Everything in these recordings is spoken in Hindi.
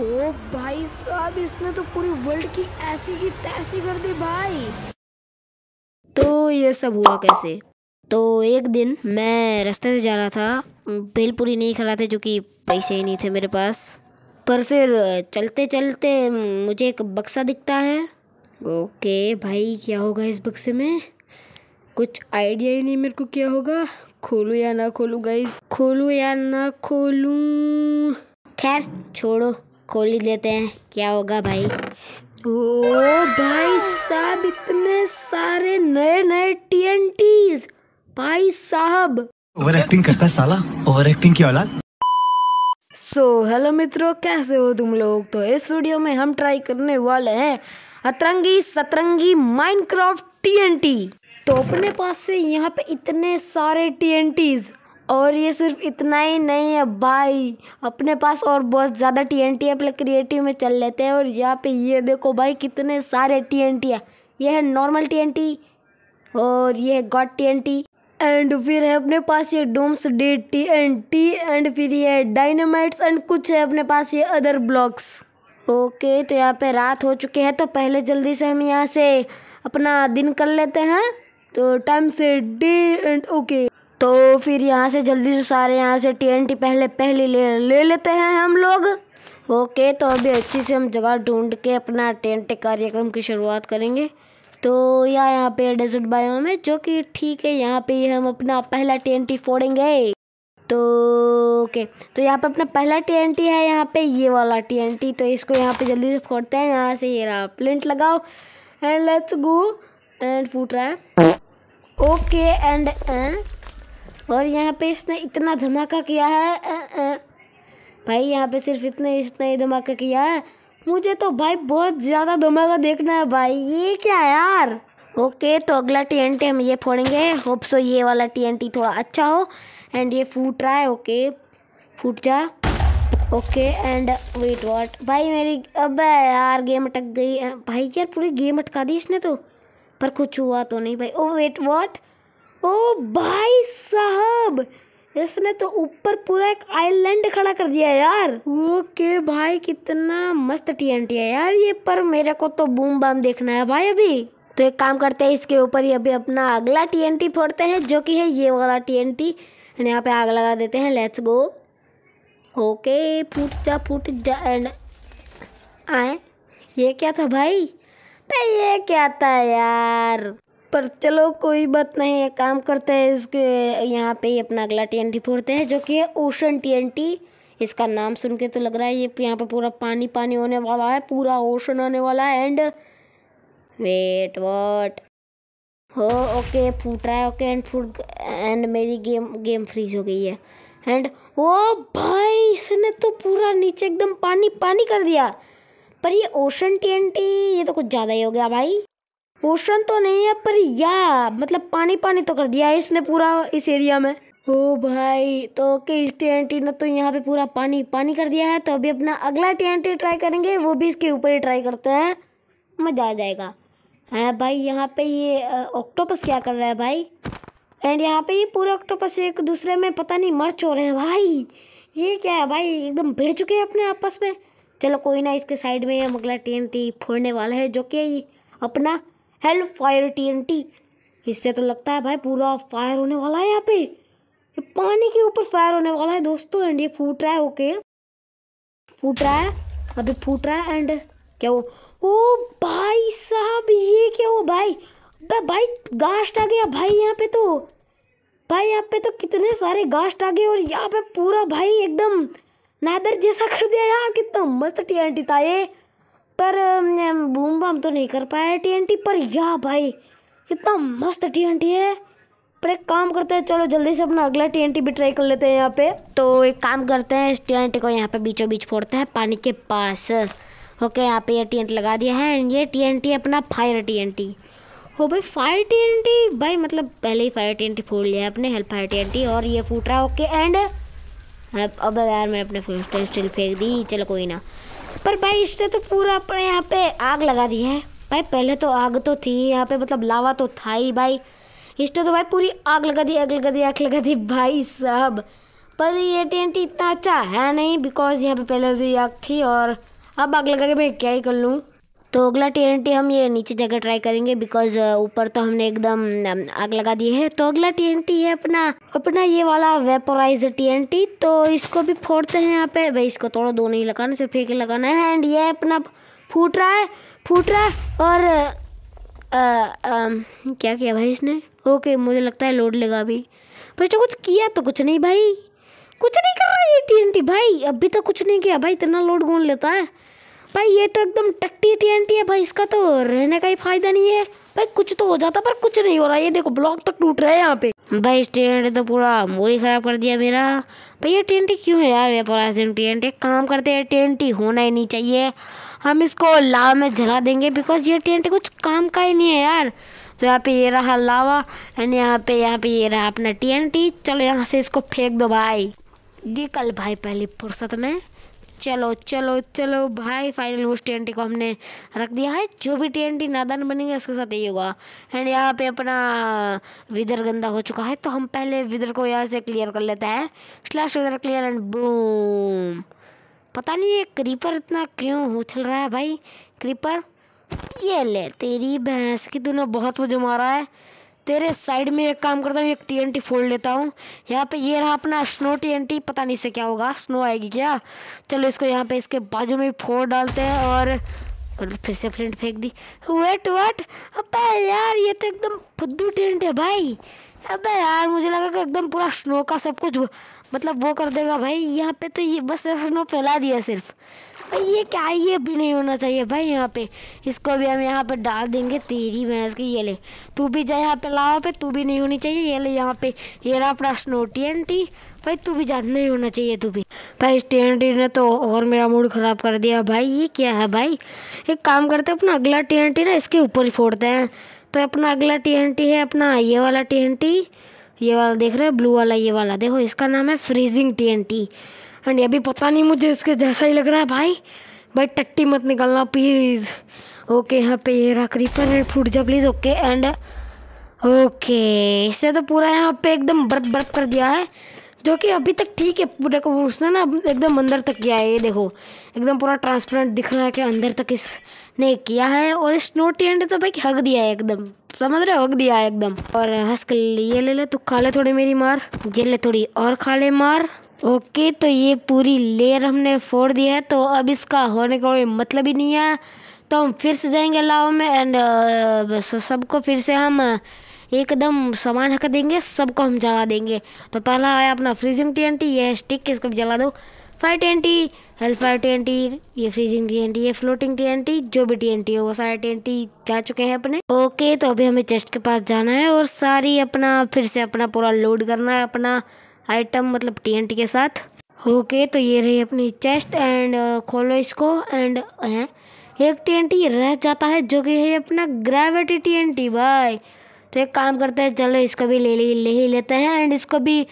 ओ भाई साहब इसने तो पूरी वर्ल्ड की ऐसी की तैसी कर दी भाई तो ये सब हुआ कैसे तो एक दिन मैं रास्ते से जा रहा था बिल पूरी नहीं खड़ा थे जो कि पैसे ही नहीं थे मेरे पास पर फिर चलते चलते मुझे एक बक्सा दिखता है ओके भाई क्या होगा इस बक्से में कुछ आइडिया ही नहीं मेरे को क्या होगा खोलूँ या ना खोलूँ गाइज खोलूँ या ना खोलूँ खैर छोड़ो खोल ही लेते हैं क्या होगा भाई ओ भाई साहब इतने सारे नए नए टीएनटीज भाई साहब ओवर एक्टिंग करता साला ओवर एक्टिंग की औलाद सो हेलो मित्रों कैसे हो तुम लोग तो इस वीडियो में हम ट्राई करने वाले हैं अतरंगी सतरंगी माइनक्राफ्ट टीएनटी तो अपने पास से यहाँ पे इतने सारे टीएनटीज और ये सिर्फ इतना ही नहीं है भाई अपने पास और बहुत ज़्यादा टी एन टी अपने क्रिएटिव में चल लेते हैं और यहाँ पे ये देखो भाई कितने सारे टी एन टी है ये है नॉर्मल टी एन टी और ये है god T N T and फिर है अपने पास ये dooms D T N T and फिर ये डायनामाइट्स एंड कुछ है अपने पास ये अदर ब्लॉक्स ओके तो यहाँ पे रात हो चुकी है तो पहले जल्दी से हम यहाँ से अपना दिन कर लेते हैं तो टाइम से डी एंड ओके तो फिर यहाँ से जल्दी से सारे यहाँ से टीएनटी पहले पहले ले ले लेते हैं हम लोग ओके तो अभी अच्छी से हम जगह ढूंढ के अपना टेंट कार्यक्रम की शुरुआत करेंगे तो यहाँ यहाँ पे डेजर्ट बायोम है जो कि ठीक है यहाँ पे हम अपना पहला टी फोड़ेंगे तो ओके तो यहाँ पे अपना पहला टीएनटी है यहाँ पे ये वाला टीएनटी तो इसको यहाँ पे जल्दी से फोड़ते हैं यहाँ से ये रहा प्लेंट लगाओ एंड लेट्स गो एंड फूट रहा है ओके एंड और यहाँ पे इसने इतना धमाका किया है आ, आ, भाई यहाँ पे सिर्फ इतने इसने ही धमाका किया है मुझे तो भाई बहुत ज़्यादा धमाका देखना है भाई ये क्या यार ओके तो अगला टी हम ये फोड़ेंगे होप सो ये वाला टी थोड़ा अच्छा हो एंड ये फूट रहा है ओके फूट जा ओके एंड वेट वॉट भाई मेरी अब यार गेम अटक गई भाई यार पूरी गेम अटका दी इसने तो पर कुछ हुआ तो नहीं भाई ओ वेट वॉट ओ भाई साहब इसने तो ऊपर पूरा एक आइलैंड खड़ा कर दिया यार ओके भाई कितना मस्त टीएनटी है यार ये पर मेरे को तो बूम बाम देखना है भाई अभी तो एक काम करते हैं इसके ऊपर ही अभी अपना अगला टीएनटी फोड़ते हैं जो कि है ये वाला टीएनटी टी यहाँ पे आग लगा देते हैं लेट्स गो ओके फूट जा फूट जा एंड आए ये क्या था भाई ये क्या था यार पर चलो कोई बात नहीं है काम करते हैं इसके यहाँ पे ही अपना अगला टी एन टी फोड़ते हैं जो कि है ओशन टी एन टी इसका नाम सुन के तो लग रहा है ये यहाँ पे पूरा पानी पानी होने वाला है पूरा ओशन होने वाला है एंड वेट वॉट हो ओके फूट रहा है ओके एंड फूट एंड मेरी गेम गेम फ्रीज हो गई है एंड ओ भाई इसने तो पूरा नीचे एकदम पानी पानी कर दिया पर ये ओशन टी एन टी ये तो कुछ ज़्यादा ही हो गया भाई पोषण तो नहीं है पर या मतलब पानी पानी तो कर दिया है इसने पूरा इस एरिया में ओ भाई तो ओके इस टी ने तो यहाँ पे पूरा पानी पानी कर दिया है तो अभी अपना अगला टी ट्राई करेंगे वो भी इसके ऊपर ही ट्राई करते हैं मज़ा आ जाएगा है भाई यहाँ पे ये ऑक्टोपस क्या कर रहा है भाई एंड यहाँ पे ये पूरे ऑक्टोपस एक दूसरे में पता नहीं मर्च हो रहे हैं भाई ये क्या है भाई एकदम भिड़ चुके हैं अपने आपस में चलो कोई ना इसके साइड में हम अगला टी फोड़ने वाला है जो कि अपना हेल फायर टी इससे तो लगता है भाई पूरा फायर होने वाला है यहाँ पे ये पानी के ऊपर फायर होने वाला है दोस्तों एंड ये फूट रहा है ओके फूट रहा है अभी फूट रहा है एंड क्या वो ओ भाई साहब ये क्या हो भाई बे भाई गास्ट आ गया भाई यहाँ पे तो भाई यहाँ पे तो कितने सारे गास्ट आ गए और यहाँ पे पूरा भाई एकदम नादर जैसा कर दिया यार कितना मस्त टी था ये पर बूम बम तो नहीं कर पाया टी पर या भाई कितना मस्त टी है पर एक काम करते हैं चलो जल्दी से अपना अगला टी भी ट्राई कर लेते हैं यहाँ पे तो एक काम करते हैं इस टी को यहाँ पे बीचों बीच फोड़ते हैं पानी के पास ओके यहाँ पे ये टी लगा दिया है एंड ये टी अपना फायर टी हो भाई फायर टी भाई मतलब पहले ही फायर टी फोड़ लिया अपने हेल्प फायर टी और ये फूट रहा है ओके एंड अब यार मैंने अपने स्टिल फेंक दी चलो कोई ना पर भाई इसने तो पूरा अपने यहाँ पे आग लगा दी है भाई पहले तो आग तो थी यहाँ पे मतलब लावा तो था ही भाई इसने तो भाई पूरी आग लगा दी आग लगा दी आग लगा दी भाई साहब पर ये टेंट इतना अच्छा है नहीं बिकॉज यहाँ पे पहले से आग थी और अब आग लगा के मैं क्या ही कर लूँ तो अगला टी एन टी हम ये नीचे जगह ट्राई करेंगे बिकॉज uh, ऊपर तो हमने एकदम um, आग लगा दी है तो अगला टी एन टी है अपना अपना ये वाला वेपोराइज टी एन टी तो इसको भी फोड़ते हैं यहाँ पे भाई इसको थोड़ा दो नहीं लगाना सिर्फ एक लगाना है एंड ये अपना फूट रहा है फूट रहा है और आ, uh, आ, uh, um, क्या किया भाई इसने ओके मुझे लगता है लोड लगा अभी बच्चों तो कुछ किया तो कुछ नहीं भाई कुछ नहीं कर रहा ये टी भाई अभी तक तो कुछ नहीं किया भाई इतना लोड कौन लेता है भाई ये तो एकदम टट्टी टी है भाई इसका तो रहने का ही फायदा नहीं है भाई कुछ तो हो जाता पर कुछ नहीं हो रहा ये देखो ब्लॉक तक टूट रहा है यहाँ पे भाई इस टेंट तो पूरा मोरी खराब कर दिया मेरा भाई ये टेंटी क्यों है यार वेपोराइजिंग टेंट एक काम करते हैं टेंटी होना ही नहीं चाहिए हम इसको लावा में जला देंगे बिकॉज ये टेंट कुछ काम का ही नहीं है यार तो यहाँ पे ये रहा लावा एंड यहाँ पे यहाँ पे ये रहा अपना टी चलो यहाँ से इसको फेंक दो भाई ये कल भाई पहली फुर्सत में चलो चलो चलो भाई फाइनल उस टी को हमने रख दिया है जो भी टी नादान बनेंगे उसके साथ यही होगा एंड यहाँ पे अपना विदर गंदा हो चुका है तो हम पहले विदर को यहाँ से क्लियर कर लेते हैं slash wither clear and boom पता नहीं ये क्रीपर इतना क्यों उछल रहा है भाई क्रीपर ये ले तेरी भैंस की तूने बहुत मुझे मारा है तेरे साइड में एक काम करता हूँ एक टी फोड़ लेता हूँ यहाँ पे ये रहा अपना स्नो टी पता नहीं से क्या होगा स्नो आएगी क्या चलो इसको यहाँ पे इसके बाजू में फोड़ डालते हैं और फिर से फ्लेंट फेंक दी वेट वट अबे यार ये तो एकदम फुद्दू टेंट है भाई अबे यार मुझे लगा कि एकदम पूरा स्नो का सब कुछ मतलब वो कर देगा भाई यहाँ पे तो ये बस स्नो फैला दिया सिर्फ भाई ये क्या है ये भी नहीं होना चाहिए भाई यहाँ पे इसको भी हम यहाँ पे डाल देंगे तेरी भैंस की ये ले तू भी जा यहाँ पे लावा पे तू भी नहीं होनी चाहिए ये ले यहाँ पे ये रहा अपना स्नोटी एंटी भाई तू भी जा नहीं होना चाहिए तू भी भाई टी ने तो और मेरा मूड ख़राब कर दिया भाई ये क्या है भाई एक काम करते अपना अगला टी ना इसके ऊपर ही फोड़ते हैं तो अपना अगला टी है अपना ये वाला टी ये वाला देख रहे हो ब्लू वाला ये वाला देखो इसका नाम है फ्रीजिंग टी एंड अभी पता नहीं मुझे इसके जैसा ही लग रहा है भाई भाई टट्टी मत निकालना प्लीज़ ओके यहाँ पे ये रहा क्रीपर एंड फूट जा प्लीज़ ओके एंड ओके इसे तो पूरा यहाँ पे एकदम बर्फ बर्फ कर दिया है जो कि अभी तक ठीक है पूरे को उसने ना एकदम अंदर तक किया है ये देखो एकदम पूरा ट्रांसपेरेंट दिख रहा है कि अंदर तक इसने किया है और इस नोटी एंड तो भाई हक दिया है एकदम समझ रहे हक दिया है एकदम और हंस कर ये ले ले तू खा ले थोड़ी मेरी मार जेल ले थोड़ी और खा ले मार ओके तो ये पूरी लेयर हमने फोड़ दी है तो अब इसका होने का कोई मतलब ही नहीं है तो हम फिर से जाएंगे लाव में एंड सबको फिर से हम एकदम सामान हक देंगे सबको हम जला देंगे तो पहला आया अपना फ्रीजिंग टी ये स्टिक इसको जला दो fire T hell five T ये फ्रीजिंग टी ये फ्लोटिंग टी जो भी टी हो वो सारे टी जा चुके हैं अपने ओके तो अभी हमें चेस्ट के पास जाना है और सारी अपना फिर से अपना पूरा लोड करना है अपना आइटम मतलब टी के साथ ओके okay, तो ये रही अपनी चेस्ट एंड uh, खोलो इसको एंड एक टी रह जाता है जो कि है अपना ग्रेविटी टी भाई तो एक काम करते हैं चलो इसको भी ले ले ले ही लेते हैं एंड इसको भी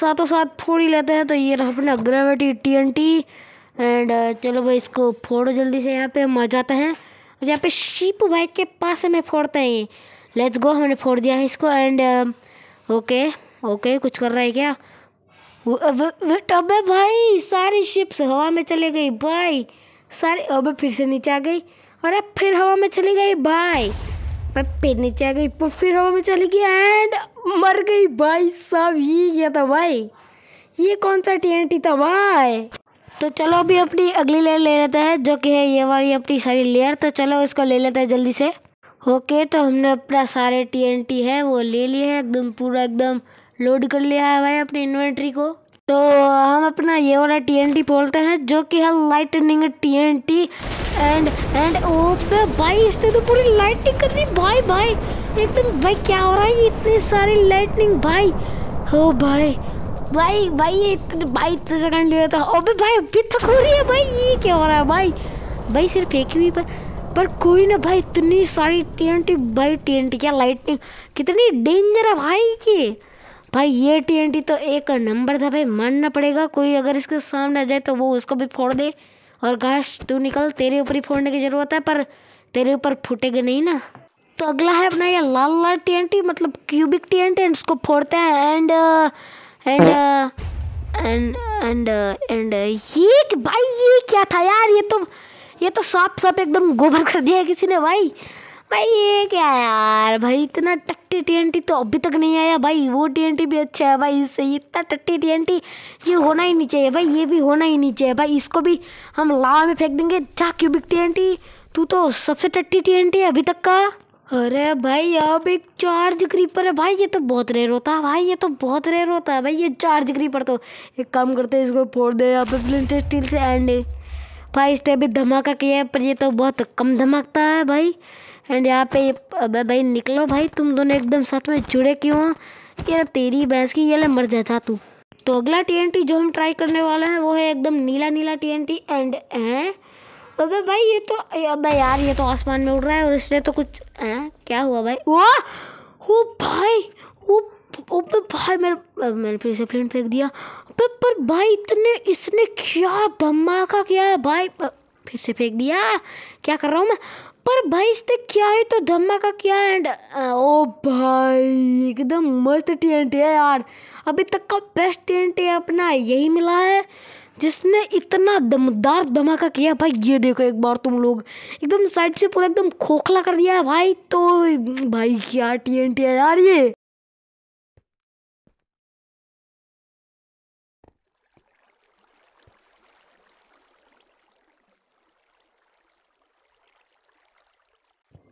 साथों साथ फोड़ ही लेते हैं तो ये रहा अपना ग्रेविटी टी एंड चलो भाई इसको फोड़ो जल्दी से यहाँ पे हम आ जाते हैं और यहाँ पे शिप भाई के पास हमें फोड़ते हैं लेट्स गो हमने फोड़ दिया है इसको एंड ओके ओके कुछ कर रहा है क्या अबे भाई सारी शिप्स हवा में चले गई भाई सारे अबे फिर से नीचे आ गई और अब फिर हवा में चली गई भाई फिर नीचे आ गई फिर हवा में चली गई एंड मर गई भाई साहब ये क्या था भाई ये कौन सा टी था भाई तो चलो अभी अपनी अगली लेयर ले लेते हैं जो कि है ये वाली अपनी सारी लेयर तो चलो इसको ले लेते हैं जल्दी से ओके तो हमने अपना सारे टी है वो ले लिए है एकदम पूरा एकदम लोड कर लिया है भाई अपनी इन्वेंट्री को तो हम अपना ये वाला टी एन टी बोलते हैं जो कि है lightning T N T and and ओ भाई इसने तो पूरी लाइटिंग कर दी भाई भाई एकदम भाई क्या हो रहा है इतनी सारी लाइटनिंग भाई हो भाई भाई भाई इतने भाई इतने सेकंड लिया था अबे भाई अभी तक हो रही है भाई ये क्या हो रहा है भाई भाई सिर्फ एक ही पर पर कोई ना भाई इतनी सारी टी एन टी भाई टी एन टी क्या लाइटनिंग कितनी डेंजर है भाई ये भाई ये टी तो एक नंबर था भाई मानना पड़ेगा कोई अगर इसके सामने आ जाए तो वो उसको भी फोड़ दे और गाश तू निकल तेरे ऊपर ही फोड़ने की ज़रूरत है पर तेरे ऊपर फूटेगा नहीं ना तो अगला है अपना ये लाल लाल टी मतलब क्यूबिक टी एन इसको फोड़ते हैं and and and and and ये भाई ये क्या था यार ये तो ये तो साफ साफ एकदम गोबर कर दिया है किसी ने भाई भाई ये क्या यार भाई इतना टट्टी टीएनटी तो अभी तक नहीं आया भाई वो टीएनटी भी अच्छा है भाई इससे इतना टट्टी टीएनटी ये होना ही नहीं चाहिए भाई ये भी होना ही नहीं चाहिए भाई इसको भी हम लावा में फेंक देंगे जा क्यूबिक टीएनटी तू तो सबसे टट्टी टीएनटी है अभी तक का अरे भाई अब एक चार्ज क्रीपर है भाई ये तो बहुत रेयर होता है भाई ये तो बहुत रेयर होता है भाई ये चार्ज क्रीपर तो एक काम करते हैं इसको फोड़ दे यहाँ पे फ्लिंट स्टील से एंड भाई इस भी धमाका किया है पर ये तो बहुत कम धमाकता है भाई एंड यहाँ पे अबे भाई निकलो भाई तुम दोनों एकदम साथ में जुड़े क्यों यार तेरी भैंस की ये मर जा था तू तो अगला टीएनटी जो हम ट्राई करने वाले हैं वो है एकदम नीला नीला टीएनटी एंड हैं अबे भाई ये तो अबे यार ये तो आसमान में उड़ रहा है और इसने तो कुछ हैं क्या हुआ भाई वाह हो भाई ओ भाई मेरे मैंने फिर से फ्रेंड फेंक दिया पर, पर भाई इतने इसने क्या धमाका किया है भाई फिर से फेंक दिया क्या कर रहा हूँ मैं पर भाई इससे क्या है तो धमाका क्या एंड ओ भाई एकदम मस्त टी है यार अभी तक का बेस्ट टी है अपना यही मिला है जिसने इतना दमदार धमाका किया भाई ये देखो एक बार तुम लोग एकदम साइड से पूरा एकदम खोखला कर दिया है भाई तो भाई क्या टी है यार ये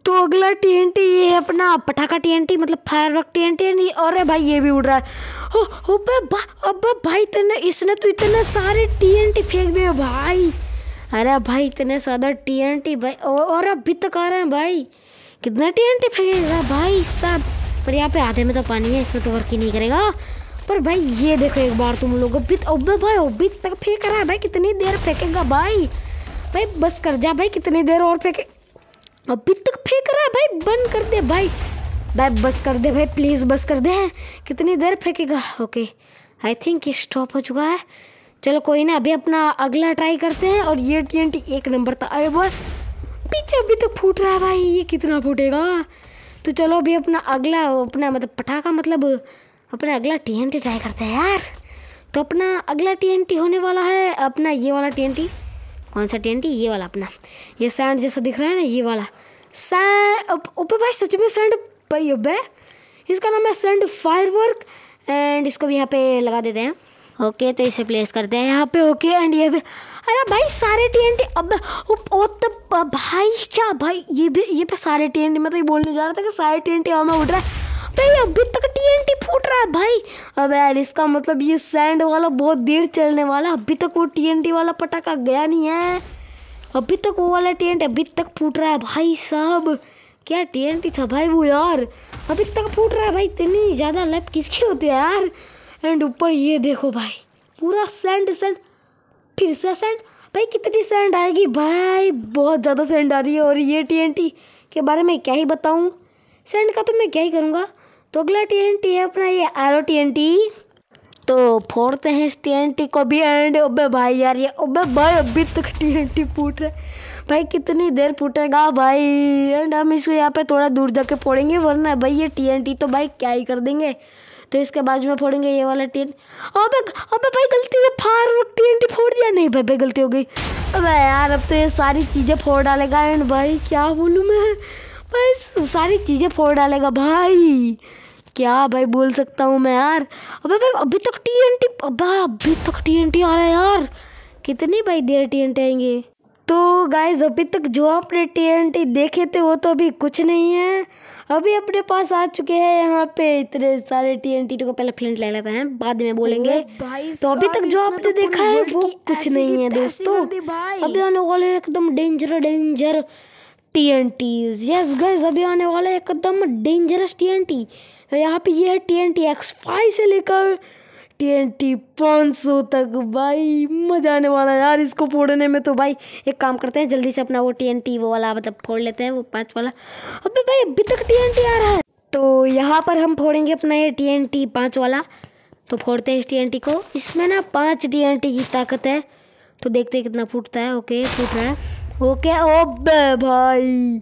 तो अगला टी ये है अपना पटाखा टी मतलब फायर वर्क टी और भाई ये भी उड़ रहा है ओ, ओ बे बा, भाई इतने इसने तो इतने सारे टी फेंक दिए भाई अरे भाई इतने सादा टी भाई और अभी तक आ रहे हैं भाई कितना टी फेंकेगा भाई सब पर यहाँ पे आधे में तो पानी है इसमें तो वर्क ही नहीं करेगा पर भाई ये देखो एक बार तुम लोग अभी अबे भाई अभी तक फेंक रहा है भाई कितनी देर फेंकेगा भाई भाई बस कर जा भाई कितनी देर और फेंके अभी तक फेंक रहा है भाई बंद कर दे भाई भाई बस कर दे भाई प्लीज़ बस कर दे कितनी देर फेंकेगा ओके आई थिंक ये स्टॉप हो चुका है चलो कोई ना अभी अपना अगला ट्राई करते हैं और ये टी एक नंबर था अरे वो पीछे अभी तक फूट रहा है भाई ये कितना फूटेगा तो चलो अभी अपना अगला अपना मतलब पटाखा मतलब अपना अगला टी ट्राई करते हैं यार तो अपना अगला टी होने वाला है अपना ये वाला टी कौन सा टेंट ये वाला अपना ये सैंड जैसा दिख रहा है ना ये वाला सैंड भाई सच में सैंड भाई अब इसका नाम है सैंड फायरवर्क एंड इसको भी यहाँ पे लगा देते हैं ओके okay, तो इसे प्लेस करते हैं यहाँ पे ओके एंड ये भी अरे भाई सारे टी एन टी अब ओ तो भाई क्या भाई ये भी ये पे सारे टी एन टी मैं तो ये बोलने जा रहा था कि सारे टी एन टी हमें उठ रहा है नहीं अभी तक टीएनटी फूट रहा है भाई अब यार इसका मतलब ये सैंड वाला बहुत देर चलने वाला अभी तक वो टीएनटी वाला पटाखा गया नहीं है अभी तक वो वाला टीएनटी अभी तक फूट रहा है भाई साहब क्या टीएनटी था भाई वो यार अभी तक फूट रहा है भाई इतनी ज़्यादा लैप किसकी होते हैं यार एंड ऊपर ये देखो भाई पूरा सैंड सैंड फिर से सैंड भाई कितनी सैंड आएगी भाई बहुत ज़्यादा सैंड आ रही है और ये टीएनटी के बारे में क्या ही बताऊँ सैंड का तो मैं क्या ही करूँगा तो अगला टी है अपना ये आर ओ टी तो फोड़ते हैं इस टी को भी एंड अबे भाई यार ये अबे भाई अभी तक टी एन टी फूट रहा है भाई कितनी देर फूटेगा भाई एंड हम इसको यहाँ पे थोड़ा दूर जाके फोड़ेंगे वरना भाई ये टी एन टी तो भाई क्या ही कर देंगे तो इसके बाजू में फोड़ेंगे ये वाला टी अबे अबे भाई गलती से फार टी फोड़ दिया नहीं भाई भाई गलती हो गई अब यार अब तो ये सारी चीज़ें फोड़ डालेगा एंड भाई क्या बोलूँ मैं भाई सारी चीज़ें फोड़ डालेगा भाई क्या भाई बोल सकता हूँ मैं यार अबे भाई अभी तक टी एन टी अभी तक टी एन टी आ रहा है यार कितनी भाई देर टी एन टी आएंगे तो गाइज अभी तक जो आपने टी एन टी देखे थे वो तो अभी कुछ नहीं है अभी अपने पास आ चुके हैं यहाँ पे इतने सारे टी एन टी को पहले फ्लिंट ले लेते हैं बाद में बोलेंगे तो अभी तक जो आपने तो देखा है वो कुछ नहीं है दोस्तों अभी आने वाले एकदम danger danger T N yes gas अभी आने वाला है एकदम डेंजरस टी एन टी तो यहाँ पे ये है T N T X five से लेकर टी एन टी पाँच सौ तक भाई मज़ा आने वाला यार इसको फोड़ने में तो भाई एक काम करते हैं जल्दी से अपना वो टी एन टी वो वाला मतलब फोड़ लेते हैं वो पाँच वाला अबे भाई अभी तक टी एन टी आ रहा है तो यहाँ पर हम फोड़ेंगे अपना ये टी एन टी पाँच वाला तो फोड़ते हैं इस टी एन टी को इसमें ना पाँच टी एन टी की ताकत है तो देखते हैं कितना फूटता है ओके फूट रहा है ओके ओबे भाई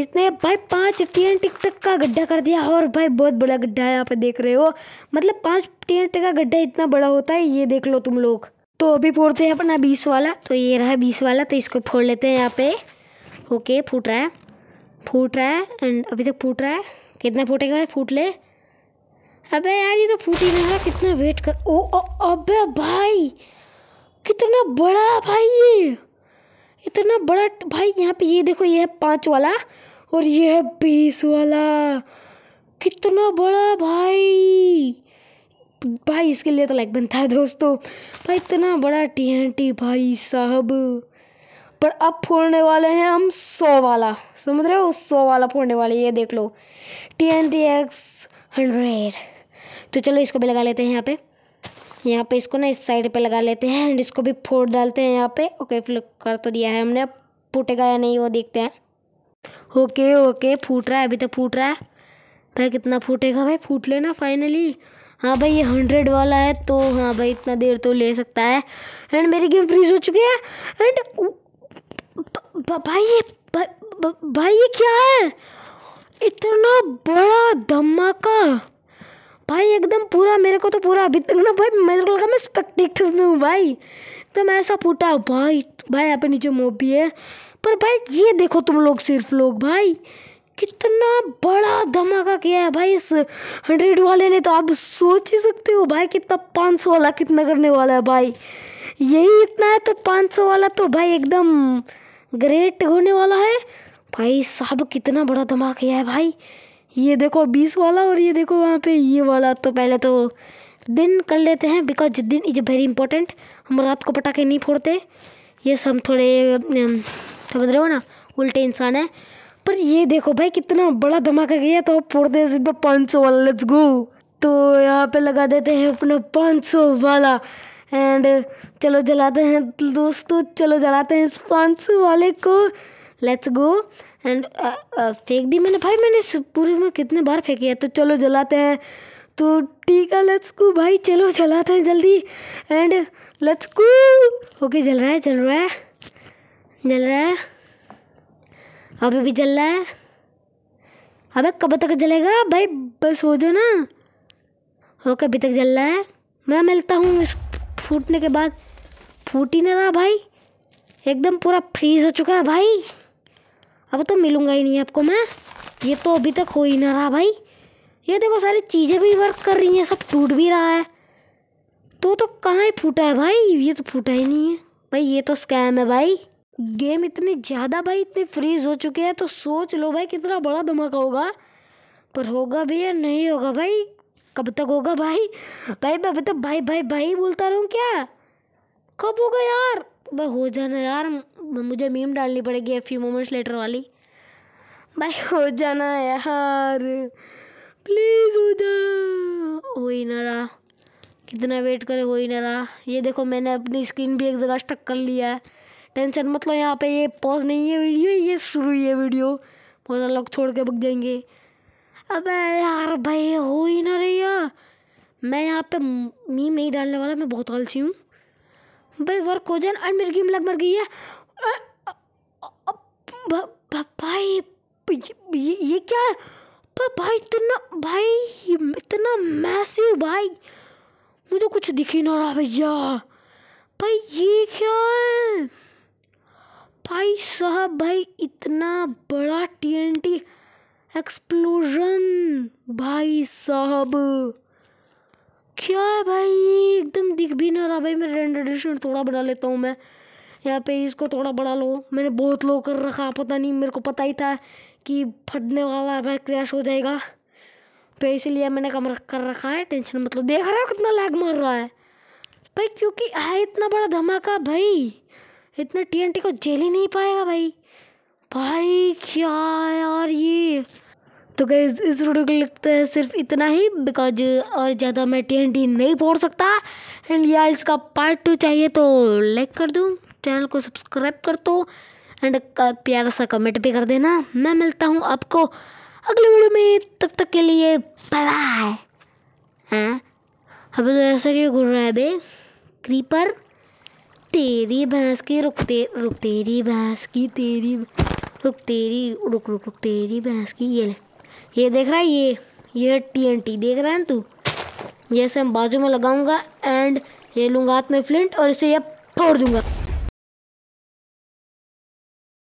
इसने भाई पाँच एन टिक तक का गड्ढा कर दिया और भाई बहुत बड़ा गड्ढा है यहाँ पे देख रहे हो मतलब पाँच टेन टिक का गड्ढा इतना बड़ा होता है ये देख लो तुम लोग तो अभी फोड़ते हैं अपना बीस वाला तो ये रहा बीस वाला तो इसको फोड़ लेते हैं यहाँ पे ओके फूट रहा है फूट रहा है एंड अभी तक फूट रहा है कितना फूटेगा भाई फूट ले अब यार ये तो फूट ही नहीं रहा कितना वेट कर ओ, अब भाई कितना बड़ा भाई ये इतना बड़ा भाई यहाँ पे ये देखो ये है पाँच वाला और ये है बीस वाला कितना बड़ा भाई भाई इसके लिए तो लाइक बनता है दोस्तों भाई इतना बड़ा टी एन टी भाई साहब पर अब फोड़ने वाले हैं हम सौ वाला समझ रहे हो सौ वाला फोड़ने वाले ये देख लो T N T X hundred तो चलो इसको भी लगा लेते हैं यहाँ पे यहाँ पे इसको ना इस साइड पे लगा लेते हैं एंड इसको भी फोड़ डालते हैं यहाँ पे ओके फ्लिप कर तो दिया है हमने अब फूटेगा या नहीं वो देखते हैं ओके ओके फूट रहा है अभी तो फूट रहा है भाई कितना फूटेगा भाई फूट लेना फाइनली हाँ भाई ये हंड्रेड वाला है तो हाँ भाई इतना देर तो ले सकता है एंड मेरी गेम फ्रीज हो चुकी है एंड भाई ये भाई ये क्या है इतना बड़ा धमाका भाई एकदम पूरा मेरे को तो पूरा अभी तक ना भाई मेरे को लगा मैं स्पेक्टेक्टर तो में हूँ भाई एकदम तो मैं ऐसा फूटा भाई भाई यहाँ पे नीचे मोबी भी है पर भाई ये देखो तुम लोग सिर्फ लोग भाई कितना बड़ा धमाका किया है भाई इस हंड्रेड वाले ने तो आप सोच ही सकते हो भाई कितना पाँच सौ वाला कितना करने वाला है भाई यही इतना है तो पाँच सौ वाला तो भाई एकदम ग्रेट होने वाला है भाई साहब कितना बड़ा धमाका किया है भाई ये देखो बीस वाला और ये देखो वहाँ पे ये वाला तो पहले तो दिन कर लेते हैं बिकॉज दिन इज वेरी इंपॉर्टेंट हम रात को पटाखे नहीं फोड़ते ये सब थोड़े समझ रहे हो ना उल्टे इंसान है पर ये देखो भाई कितना बड़ा धमाका गया तो आप फोड़ते सीधा पाँच सौ वाला लेट्स गो तो यहाँ पे लगा देते हैं अपना पाँच सौ वाला एंड चलो जलाते हैं दोस्तों चलो जलाते हैं इस पाँच सौ वाले को let's go and uh, uh, फेंक दी मैंने भाई मैंने इस पूरे में कितने बार फेंकी है तो चलो जलाते हैं तो ठीक है लेट्स गो भाई चलो जलाते हैं जल्दी एंड लेट्स गो ओके जल रहा है जल रहा है जल रहा है अभी भी जल रहा है अबे कब तक जलेगा भाई बस हो जाओ ना ओके अभी तक जल रहा है मैं मिलता हूँ इस फूटने के बाद फूट ही ना रहा भाई एकदम पूरा फ्रीज हो चुका है भाई अब तो मिलूंगा ही नहीं आपको मैं ये तो अभी तक हो ही ना रहा भाई ये देखो सारी चीज़ें भी वर्क कर रही हैं सब टूट भी रहा है तो तो कहाँ ही फूटा है भाई ये तो फूटा ही नहीं है भाई ये तो स्कैम है भाई गेम इतनी ज़्यादा भाई इतनी फ्रीज हो चुके हैं तो सोच लो भाई कितना बड़ा धमाका होगा पर होगा भी या नहीं होगा भाई कब तक होगा भाई भाई मैं अभी तक भाई भाई भाई बोलता रहूँ क्या कब होगा यार भाई हो जाना यार मुझे मीम डालनी पड़ेगी फ्यू मोमेंट्स लेटर वाली भाई हो जाना यार प्लीज़ हो जा हो ही ना रहा कितना वेट करे हो ही ना रहा ये देखो मैंने अपनी स्क्रीन भी एक जगह स्टक कर लिया है टेंशन मतलब यहाँ पे ये पॉज नहीं है वीडियो ये शुरू ही है वीडियो बहुत लोग छोड़ के भग जाएंगे अबे यार भाई हो ही ना रही यार मैं यहाँ पे मीम नहीं डालने वाला मैं बहुत आलसी हूँ भाई वर्क हो जाए और मेरी गेम लग मर गई है भाई ये, ये क्या है भाई इतना भाई इतना मैसिव भाई मुझे तो कुछ दिख ही ना रहा भैया भाई ये क्या है भाई साहब भाई इतना बड़ा टीएनटी एक्सप्लोजन भाई साहब क्या है भाई एकदम दिख भी ना रहा भाई मैं रेंडर थोड़ा बना लेता हूँ मैं यहाँ पे इसको थोड़ा बड़ा लो मैंने बहुत लो कर रखा पता नहीं मेरे को पता ही था कि फटने वाला है क्रैश हो जाएगा तो इसीलिए मैंने कम रख कर रखा है टेंशन मतलब देख रहे हो कितना लैग मार रहा है भाई क्योंकि है इतना बड़ा धमाका भाई इतना टी को झेल ही नहीं पाएगा भाई भाई क्या यार ये तो क्या इस वीडियो को लिखते हैं सिर्फ इतना ही बिकॉज और ज़्यादा मैं टी नहीं फोड़ सकता एंड या इसका पार्ट टू चाहिए तो लाइक कर दूँ चैनल को सब्सक्राइब कर दो एंड प्यारा सा कमेंट भी कर देना मैं मिलता हूँ आपको अगले वीडियो में तब तक के लिए बाय बाय हैं अब तो ऐसा क्यों घूम रहा है बे क्रीपर तेरी भैंस की रुक ते रुक तेरी भैंस की तेरी रुक तेरी रुक रुक रुक तेरी भैंस की ये ले ये देख रहा है ये ये टी देख रहा है तू ये से हम बाजू में लगाऊंगा एंड ये लूँगा हाथ में फ्लिंट और इसे ये फोड़ दूंगा